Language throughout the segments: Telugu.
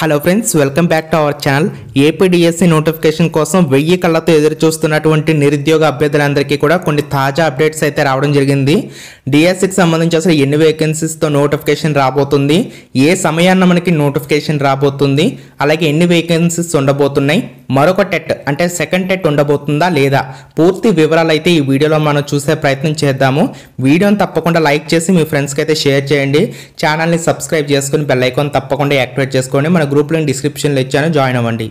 hello friends welcome back to our channel APDSC notification కోసం వెయ్యి కళ్ళతో ఎదురు చూస్తున్నటువంటి నిరుద్యోగ అభ్యర్థులందరికీ కూడా కొన్ని తాజా అప్డేట్స్ అయితే రావడం జరిగింది డిఎస్సికి సంబంధించి అసలు ఎన్ని వేకెన్సీస్తో నోటిఫికేషన్ రాబోతుంది ఏ సమయాన్న మనకి నోటిఫికేషన్ రాబోతుంది అలాగే ఎన్ని వేకెన్సీస్ ఉండబోతున్నాయి మరొక టెట్ అంటే సెకండ్ టెట్ ఉండబోతుందా లేదా పూర్తి వివరాలు అయితే ఈ వీడియోలో మనం చూసే ప్రయత్నం చేద్దాము వీడియోని తప్పకుండా లైక్ చేసి మీ ఫ్రెండ్స్కి అయితే షేర్ చేయండి ఛానల్ని సబ్స్క్రైబ్ చేసుకుని బెల్లైకాన్ తప్పకుండా యాక్టివేట్ చేసుకోండి మన గ్రూప్ లైన్ డిస్క్రిప్షన్లో ఇచ్చాను జాయిన్ అవ్వండి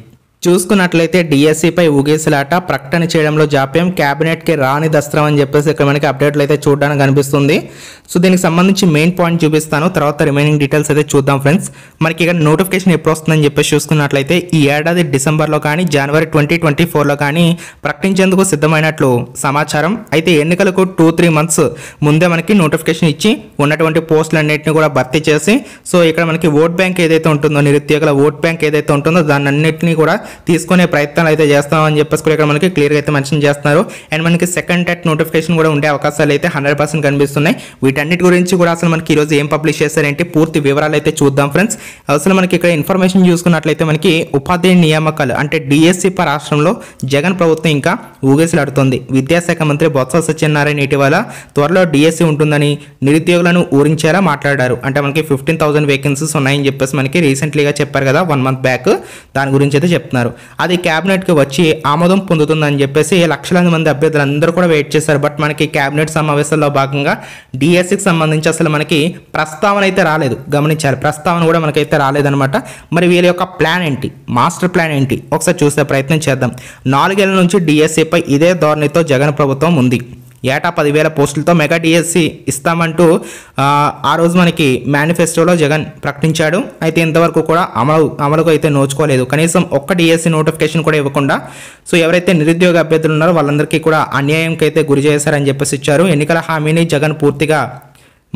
చూసుకున్నట్లయితే డిఎస్సిపై e ఊగేసలాట ప్రకటన చేయడంలో జాప్యం కేబినెట్కి రాని దస్త్రం అని చెప్పేసి ఇక్కడ మనకి అప్డేట్లు అయితే చూడడానికి కనిపిస్తుంది సో దీనికి సంబంధించి మెయిన్ పాయింట్ చూపిస్తాను తర్వాత రిమైనింగ్ డీటెయిల్స్ అయితే చూద్దాం ఫ్రెండ్స్ మనకి ఇక్కడ నోటిఫికేషన్ ఎప్పుడు వస్తుందని చెప్పేసి చూసుకున్నట్లయితే ఈ ఏడాది డిసెంబర్లో కానీ జనవరి ట్వంటీ ట్వంటీ ఫోర్లో కానీ ప్రకటించేందుకు సిద్ధమైనట్లు సమాచారం అయితే ఎన్నికలకు టూ త్రీ మంత్స్ ముందే మనకి నోటిఫికేషన్ ఇచ్చి ఉన్నటువంటి పోస్టులన్నింటినీ కూడా భర్తీ చేసి సో ఇక్కడ మనకి ఓట్ బ్యాంక్ ఏదైతే ఉంటుందో నిరుద్యోగుల ఓట్ బ్యాంక్ ఏదైతే ఉంటుందో దాన్ని అన్నింటినీ కూడా తీసుకునే ప్రయత్నాలు అయితే చేస్తామని చెప్పేసి కూడా ఇక్కడ మనకి క్లియర్గా అయితే మెన్షన్ చేస్తున్నారు అండ్ మనకి సెకండ్ టెట్ నోటిఫికేషన్ కూడా ఉండే అవకాశాలు అయితే హండ్రెడ్ పర్సెంట్ కనిపిస్తున్నాయి వీటన్నిటి గురించి కూడా అసలు మనకి ఈరోజు ఏం పబ్లిష్ చేస్తారేంటి పూర్తి వివరాలు అయితే చూద్దాం ఫ్రెండ్స్ అసలు మనకి ఇక్కడ ఇన్ఫర్మేషన్ చూసుకున్నట్లయితే మనకి ఉపాధ్యాయ నియామకాలు అంటే డిఎస్సి రాష్ట్రంలో జగన్ ప్రభుత్వం ఇంకా ఊగేసిలాడుతోంది విద్యాశాఖ మంత్రి బొత్స సత్యనారాయణ ఇటీవల త్వరలో డిఎస్సి ఉంటుందని నిరుద్యోగులను ఊరించేలా మాట్లాడారు అంటే మనకి ఫిఫ్టీన్ థౌసండ్ వేకెన్సీస్ ఉన్నాయని చెప్పేసి మనకి రీసెంట్లీగా చెప్పారు కదా వన్ మంత్ బ్యాక్ దాని గురించి అయితే చెప్తున్నారు చేస్తున్నారు అది క్యాబినెట్కి వచ్చి ఆమోదం పొందుతుందని చెప్పేసి లక్షలాది మంది అభ్యర్థులందరూ కూడా వెయిట్ చేశారు బట్ మనకి క్యాబినెట్ సమావేశంలో భాగంగా డిఎస్సికి సంబంధించి అసలు మనకి ప్రస్తావన అయితే రాలేదు గమనించాలి ప్రస్తావన కూడా మనకైతే రాలేదనమాట మరి వీళ్ళ యొక్క ప్లాన్ ఏంటి మాస్టర్ ప్లాన్ ఏంటి ఒకసారి చూసే ప్రయత్నం చేద్దాం నాలుగేళ్ల నుంచి డిఎస్సిపై ఇదే ధోరణితో జగన్ ప్రభుత్వం ఉంది ఏటా పదివేల పోస్టులతో మెగా డిఎస్సి ఇస్తామంటూ ఆ రోజు మనకి మేనిఫెస్టోలో జగన్ ప్రకటించాడు అయితే ఇంతవరకు కూడా అమలు అమలుకు అయితే నోచుకోలేదు కనీసం ఒక్క డిఎస్సీ నోటిఫికేషన్ కూడా ఇవ్వకుండా సో ఎవరైతే నిరుద్యోగ అభ్యర్థులు ఉన్నారో వాళ్ళందరికీ కూడా అన్యాయంకైతే గురి చేశారని చెప్పేసి ఇచ్చారు ఎన్నికల హామీని జగన్ పూర్తిగా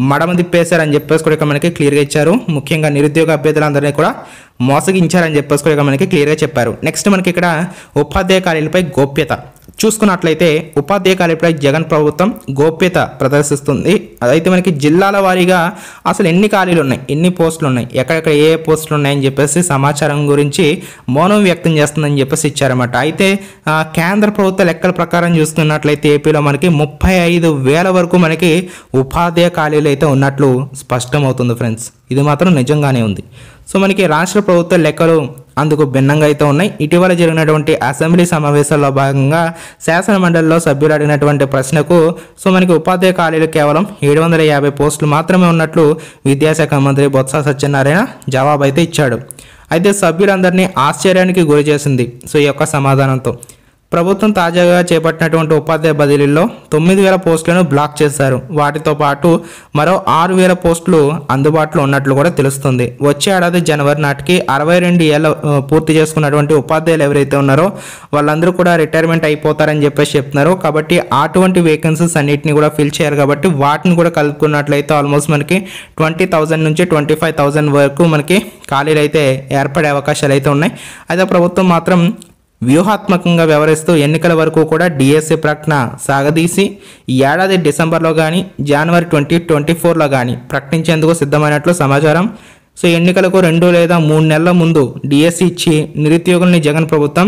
మడమ తిప్పేశారని చెప్పేసి కూడా మనకి క్లియర్గా ఇచ్చారు ముఖ్యంగా నిరుద్యోగ అభ్యర్థులందరినీ కూడా మోసగించారని చెప్పేసి కూడా మనకి క్లియర్గా చెప్పారు నెక్స్ట్ మనకి ఇక్కడ ఉపాధ్యాయ ఖాళీలపై గోప్యత చూసుకున్నట్లయితే ఉపాధ్యాయ కార్యపై జగన్ ప్రభుత్వం గోప్యత ప్రదర్శిస్తుంది అదైతే మనకి జిల్లాల వారీగా అసలు ఎన్ని ఖాళీలు ఉన్నాయి ఎన్ని పోస్టులు ఉన్నాయి ఎక్కడెక్కడ ఏ పోస్టులు ఉన్నాయని చెప్పేసి సమాచారం గురించి మౌనం వ్యక్తం చేస్తుందని చెప్పేసి ఇచ్చారన్నమాట అయితే కేంద్ర ప్రభుత్వ లెక్కల ప్రకారం చూసుకున్నట్లయితే ఏపీలో మనకి ముప్పై ఐదు వేల వరకు మనకి ఉపాధ్యాయ ఖాళీలు అయితే ఉన్నట్లు స్పష్టమవుతుంది ఫ్రెండ్స్ ఇది మాత్రం నిజంగానే ఉంది సో మనకి రాష్ట్ర ప్రభుత్వ లెక్కలు అందుకు భిన్నంగా అయితే ఉన్నాయి ఇటీవల జరిగినటువంటి అసెంబ్లీ సమావేశాల్లో భాగంగా శాసన మండలిలో సభ్యులు అడిగినటువంటి ప్రశ్నకు సో మనకి ఉపాధ్యాయ ఖాళీలు కేవలం ఏడు వందల యాభై పోస్టులు మాత్రమే ఉన్నట్లు విద్యాశాఖ మంత్రి బొత్స సత్యనారాయణ జవాబు అయితే ఇచ్చాడు అయితే సభ్యులందరినీ ఆశ్చర్యానికి గురి చేసింది సో ఈ యొక్క సమాధానంతో ప్రభుత్వం తాజాగా చేపట్టినటువంటి ఉపాధ్యాయ బదిలీల్లో తొమ్మిది వేల పోస్టులను బ్లాక్ చేశారు వాటితో పాటు మరో ఆరు వేల పోస్టులు అందుబాటులో ఉన్నట్లు కూడా తెలుస్తుంది వచ్చే ఏడాది జనవరి నాటికి అరవై రెండు ఏళ్ళ పూర్తి చేసుకున్నటువంటి ఉపాధ్యాయులు ఎవరైతే ఉన్నారో వాళ్ళందరూ కూడా రిటైర్మెంట్ అయిపోతారని చెప్పేసి చెప్తున్నారు కాబట్టి అటువంటి వేకెన్సీస్ అన్నింటినీ కూడా ఫిల్ చేయాలి కాబట్టి వాటిని కూడా కలుపుకున్నట్లయితే ఆల్మోస్ట్ మనకి ట్వంటీ థౌజండ్ నుంచి ట్వంటీ ఫైవ్ థౌజండ్ వరకు మనకి ఖాళీలు అయితే ఏర్పడే అవకాశాలు అయితే ఉన్నాయి అయితే ప్రభుత్వం మాత్రం వ్యూహాత్మకంగా వ్యవహరిస్తూ ఎన్నికల వరకు కూడా డిఎస్ఏ ప్రకటన సాగదీసి ఈ ఏడాది డిసెంబర్లో కానీ జనవరి ట్వంటీ ట్వంటీ ఫోర్లో కానీ ప్రకటించేందుకు సిద్ధమైనట్లు సమాచారం సో ఎన్నికలకు రెండు లేదా మూడు నెలల ముందు డిఎస్సి ఇచ్చి నిరుద్యోగుల్ని జగన్ ప్రభుత్వం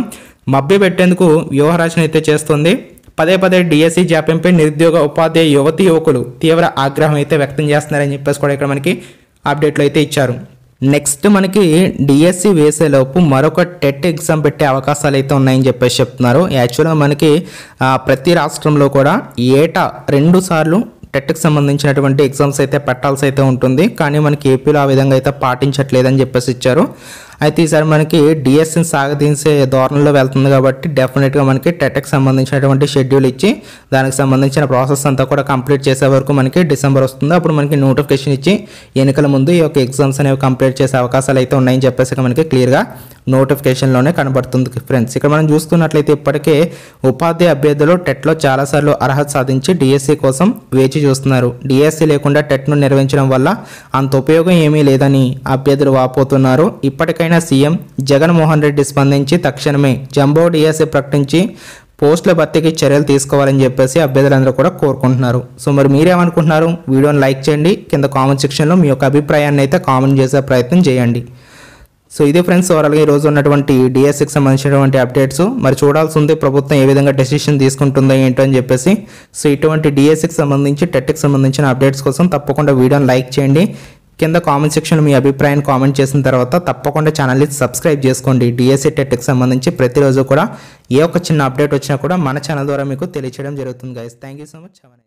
పెట్టేందుకు వ్యూహరచన అయితే చేస్తుంది పదే పదే డిఎస్సి జాప్యంపై నిరుద్యోగ ఉపాధ్యాయ యువతి యువకులు తీవ్ర ఆగ్రహం అయితే వ్యక్తం చేస్తున్నారని చెప్పేసి కూడా ఇక్కడ మనకి అప్డేట్లు అయితే ఇచ్చారు నెక్స్ట్ మనకి డిఎస్సి e వేసేలోపు మరొక టెట్ ఎగ్జామ్ పెట్టే అవకాశాలు అయితే ఉన్నాయని చెప్పేసి చెప్తున్నారు యాక్చువల్గా మనకి ప్రతి రాష్ట్రంలో కూడా ఏటా రెండు సార్లు టెట్కి సంబంధించినటువంటి ఎగ్జామ్స్ అయితే పెట్టాల్సి అయితే ఉంటుంది కానీ మనకి ఏపీలో ఆ విధంగా అయితే పాటించట్లేదని చెప్పేసి ఇచ్చారు అయితే ఈసారి మనకి డిఎస్ఎన్ సాగదీసే ధోరణిలో వెళ్తుంది కాబట్టి డెఫినెట్గా మనకి టెటెక్ e సంబంధించినటువంటి షెడ్యూల్ ఇచ్చి దానికి సంబంధించిన ప్రాసెస్ అంతా కూడా కంప్లీట్ చేసే వరకు మనకి డిసెంబర్ వస్తుంది అప్పుడు మనకి నోటిఫికేషన్ ఇచ్చి ఎన్నికల ముందు ఈ యొక్క ఎగ్జామ్స్ అనేవి కంప్లీట్ చేసే అవకాశాలు అయితే ఉన్నాయని చెప్పేసి మనకి క్లియర్గా నోటిఫికేషన్లోనే కనబడుతుంది ఫ్రెండ్స్ ఇక్కడ మనం చూస్తున్నట్లయితే ఇప్పటికే ఉపాధి అభ్యర్థులు టెట్లో చాలాసార్లు అర్హత సాధించి డిఎస్సి కోసం వేచి చూస్తున్నారు డిఎస్సి లేకుండా టెట్ను నిర్వహించడం వల్ల అంత ఉపయోగం ఏమీ లేదని అభ్యర్థులు వాపోతున్నారు ఇప్పటికైనా సీఎం జగన్మోహన్ రెడ్డి స్పందించి తక్షణమే జంబో డిఎస్సి ప్రకటించి పోస్టుల భర్తీకి చర్యలు తీసుకోవాలని చెప్పేసి అభ్యర్థులందరూ కూడా కోరుకుంటున్నారు సో మరి మీరేమనుకుంటున్నారు వీడియోని లైక్ చేయండి కింద కామెంట్ సెక్షన్లో మీ యొక్క అభిప్రాయాన్ని అయితే కామెంట్ చేసే ప్రయత్నం చేయండి సో ఇదే ఫ్రెండ్స్ ఓవరాల్గా ఈరోజు ఉన్నటువంటి డిఎస్సికి సంబంధించినటువంటి అప్డేట్స్ మరి చూడాల్సి ఉంది ప్రభుత్వం ఏ విధంగా డెసిషన్ తీసుకుంటుందో ఏంటో అని చెప్పేసి సో ఇటువంటి డిఎస్సికి సంబంధించి టెట్కి సంబంధించిన అప్డేట్స్ కోసం తప్పకుండా వీడియోని లైక్ చేయండి కింద కామెంట్ సెక్షన్ మీ అభిప్రాయాన్ని కామెంట్ చేసిన తర్వాత తప్పకుండా ఛానల్ని సబ్స్క్రైబ్ చేసుకోండి డిఎస్సి టెట్కి సంబంధించి ప్రతిరోజు కూడా ఏ ఒక్క చిన్న అప్డేట్ వచ్చినా కూడా మన ఛానల్ ద్వారా మీకు తెలియచేయడం జరుగుతుంది guys thank you so much